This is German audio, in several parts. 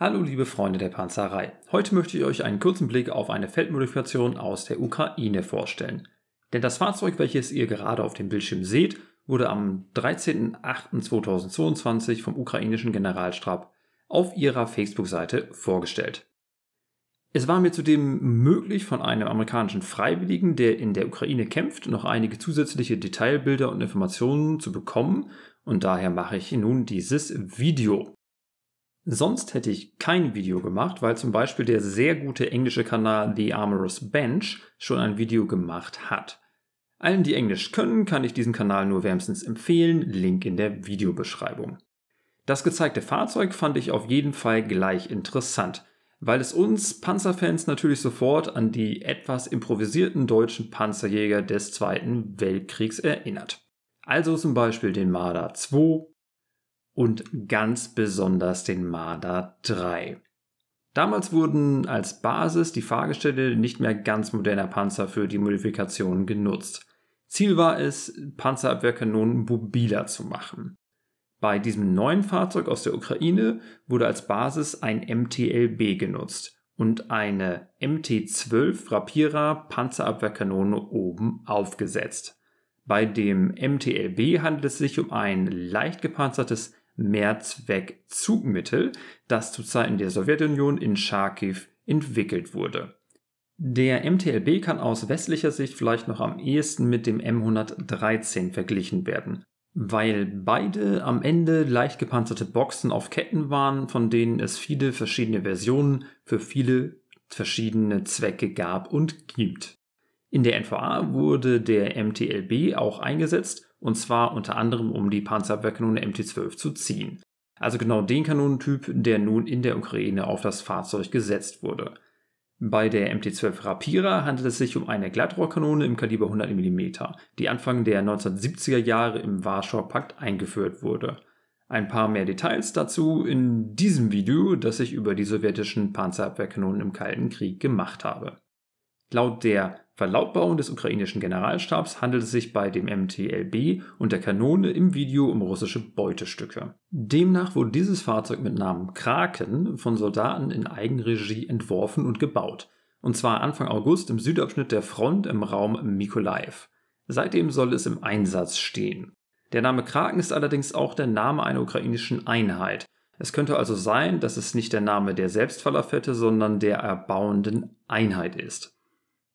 Hallo liebe Freunde der Panzerei. Heute möchte ich euch einen kurzen Blick auf eine Feldmodifikation aus der Ukraine vorstellen. Denn das Fahrzeug, welches ihr gerade auf dem Bildschirm seht, wurde am 13.08.2022 vom ukrainischen Generalstab auf ihrer Facebook-Seite vorgestellt. Es war mir zudem möglich, von einem amerikanischen Freiwilligen, der in der Ukraine kämpft, noch einige zusätzliche Detailbilder und Informationen zu bekommen und daher mache ich nun dieses Video. Sonst hätte ich kein Video gemacht, weil zum Beispiel der sehr gute englische Kanal The Amorous Bench schon ein Video gemacht hat. Allen, die Englisch können, kann ich diesen Kanal nur wärmstens empfehlen, Link in der Videobeschreibung. Das gezeigte Fahrzeug fand ich auf jeden Fall gleich interessant, weil es uns Panzerfans natürlich sofort an die etwas improvisierten deutschen Panzerjäger des Zweiten Weltkriegs erinnert. Also zum Beispiel den Marder 2, und ganz besonders den Marder 3. Damals wurden als Basis die Fahrgestelle nicht mehr ganz moderner Panzer für die Modifikationen genutzt. Ziel war es, Panzerabwehrkanonen mobiler zu machen. Bei diesem neuen Fahrzeug aus der Ukraine wurde als Basis ein MTLB genutzt und eine MT-12 Rapira Panzerabwehrkanone oben aufgesetzt. Bei dem MTLB handelt es sich um ein leicht gepanzertes Mehrzweckzugmittel, das zu Zeiten der Sowjetunion in Charkiw entwickelt wurde. Der MTLB kann aus westlicher Sicht vielleicht noch am ehesten mit dem M113 verglichen werden, weil beide am Ende leicht gepanzerte Boxen auf Ketten waren, von denen es viele verschiedene Versionen für viele verschiedene Zwecke gab und gibt. In der NVA wurde der MTLB auch eingesetzt, und zwar unter anderem um die Panzerabwehrkanone MT-12 zu ziehen. Also genau den Kanonentyp, der nun in der Ukraine auf das Fahrzeug gesetzt wurde. Bei der MT-12 Rapira handelt es sich um eine Glattrohrkanone im Kaliber 100 mm, die Anfang der 1970er Jahre im Warschauer Pakt eingeführt wurde. Ein paar mehr Details dazu in diesem Video, das ich über die sowjetischen Panzerabwehrkanonen im Kalten Krieg gemacht habe. Laut der Verlautbarung des ukrainischen Generalstabs handelt es sich bei dem MTLB und der Kanone im Video um russische Beutestücke. Demnach wurde dieses Fahrzeug mit Namen Kraken von Soldaten in Eigenregie entworfen und gebaut. Und zwar Anfang August im Südabschnitt der Front im Raum Mikolaev. Seitdem soll es im Einsatz stehen. Der Name Kraken ist allerdings auch der Name einer ukrainischen Einheit. Es könnte also sein, dass es nicht der Name der Selbstverlaufette, sondern der erbauenden Einheit ist.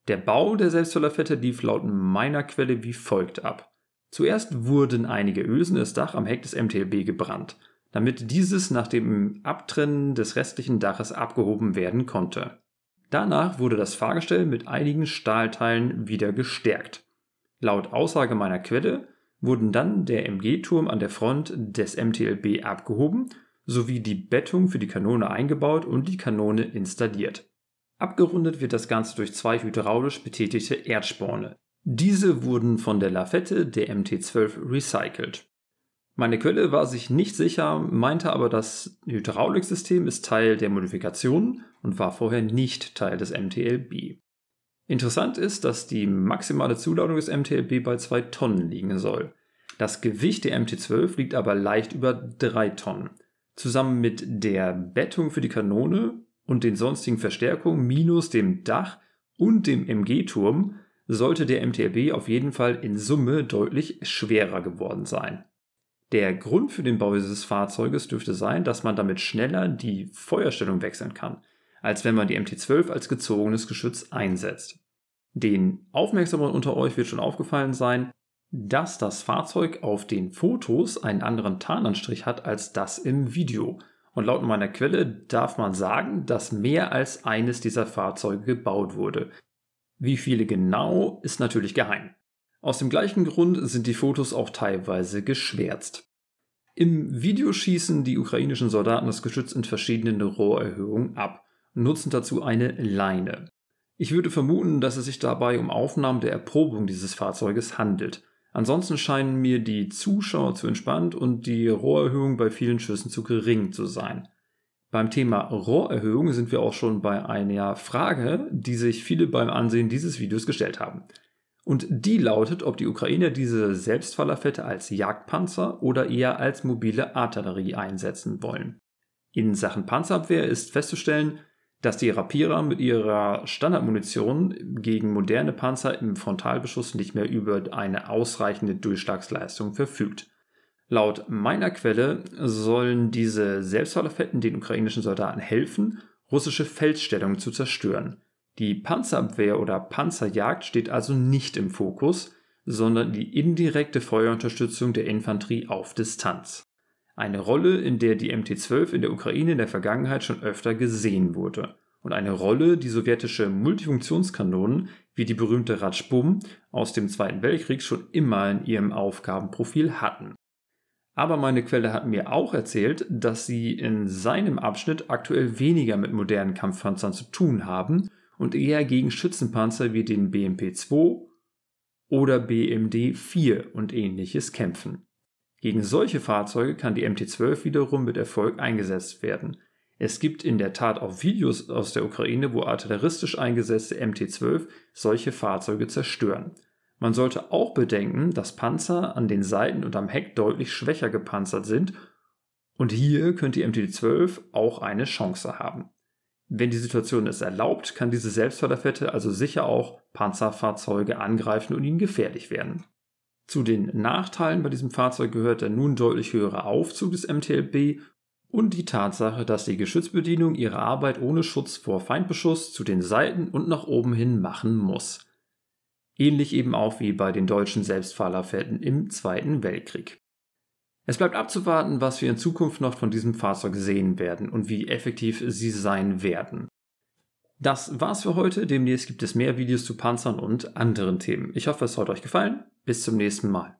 Der Bau der Selbstzollerfette lief laut meiner Quelle wie folgt ab. Zuerst wurden einige Ösen das Dach am Heck des MTLB gebrannt, damit dieses nach dem Abtrennen des restlichen Daches abgehoben werden konnte. Danach wurde das Fahrgestell mit einigen Stahlteilen wieder gestärkt. Laut Aussage meiner Quelle wurden dann der MG-Turm an der Front des MTLB abgehoben sowie die Bettung für die Kanone eingebaut und die Kanone installiert. Abgerundet wird das Ganze durch zwei hydraulisch betätigte Erdsporne. Diese wurden von der Lafette der MT12 recycelt. Meine Quelle war sich nicht sicher, meinte aber, das Hydrauliksystem ist Teil der Modifikationen und war vorher nicht Teil des MTLB. Interessant ist, dass die maximale Zuladung des MTLB bei 2 Tonnen liegen soll. Das Gewicht der MT12 liegt aber leicht über 3 Tonnen. Zusammen mit der Bettung für die Kanone und den sonstigen Verstärkungen minus dem Dach und dem MG-Turm sollte der MTRB auf jeden Fall in Summe deutlich schwerer geworden sein. Der Grund für den Bau dieses Fahrzeuges dürfte sein, dass man damit schneller die Feuerstellung wechseln kann, als wenn man die MT12 als gezogenes Geschütz einsetzt. Den Aufmerksamen unter euch wird schon aufgefallen sein, dass das Fahrzeug auf den Fotos einen anderen Tarnanstrich hat als das im Video – und laut meiner Quelle darf man sagen, dass mehr als eines dieser Fahrzeuge gebaut wurde. Wie viele genau, ist natürlich geheim. Aus dem gleichen Grund sind die Fotos auch teilweise geschwärzt. Im Video schießen die ukrainischen Soldaten das Geschütz in verschiedenen Rohrerhöhungen ab, nutzen dazu eine Leine. Ich würde vermuten, dass es sich dabei um Aufnahmen der Erprobung dieses Fahrzeuges handelt. Ansonsten scheinen mir die Zuschauer zu entspannt und die Rohrerhöhung bei vielen Schüssen zu gering zu sein. Beim Thema Rohrerhöhung sind wir auch schon bei einer Frage, die sich viele beim Ansehen dieses Videos gestellt haben. Und die lautet, ob die Ukrainer diese Selbstfallerfette als Jagdpanzer oder eher als mobile Artillerie einsetzen wollen. In Sachen Panzerabwehr ist festzustellen, dass die Rapierer mit ihrer Standardmunition gegen moderne Panzer im Frontalbeschuss nicht mehr über eine ausreichende Durchschlagsleistung verfügt. Laut meiner Quelle sollen diese Selbstfahrlafetten den ukrainischen Soldaten helfen, russische Feldstellungen zu zerstören. Die Panzerabwehr oder Panzerjagd steht also nicht im Fokus, sondern die indirekte Feuerunterstützung der Infanterie auf Distanz. Eine Rolle, in der die MT-12 in der Ukraine in der Vergangenheit schon öfter gesehen wurde. Und eine Rolle, die sowjetische Multifunktionskanonen wie die berühmte Ratschbum aus dem Zweiten Weltkrieg schon immer in ihrem Aufgabenprofil hatten. Aber meine Quelle hat mir auch erzählt, dass sie in seinem Abschnitt aktuell weniger mit modernen Kampfpanzern zu tun haben und eher gegen Schützenpanzer wie den BMP-2 oder BMD-4 und ähnliches kämpfen. Gegen solche Fahrzeuge kann die MT12 wiederum mit Erfolg eingesetzt werden. Es gibt in der Tat auch Videos aus der Ukraine, wo artilleristisch eingesetzte MT12 solche Fahrzeuge zerstören. Man sollte auch bedenken, dass Panzer an den Seiten und am Heck deutlich schwächer gepanzert sind und hier könnte die MT12 auch eine Chance haben. Wenn die Situation es erlaubt, kann diese Selbstförderfette also sicher auch Panzerfahrzeuge angreifen und ihnen gefährlich werden. Zu den Nachteilen bei diesem Fahrzeug gehört der nun deutlich höhere Aufzug des MTLB und die Tatsache, dass die Geschützbedienung ihre Arbeit ohne Schutz vor Feindbeschuss zu den Seiten und nach oben hin machen muss. Ähnlich eben auch wie bei den deutschen Selbstfahrerfährten im Zweiten Weltkrieg. Es bleibt abzuwarten, was wir in Zukunft noch von diesem Fahrzeug sehen werden und wie effektiv sie sein werden. Das war's für heute. Demnächst gibt es mehr Videos zu Panzern und anderen Themen. Ich hoffe, es hat euch gefallen. Bis zum nächsten Mal.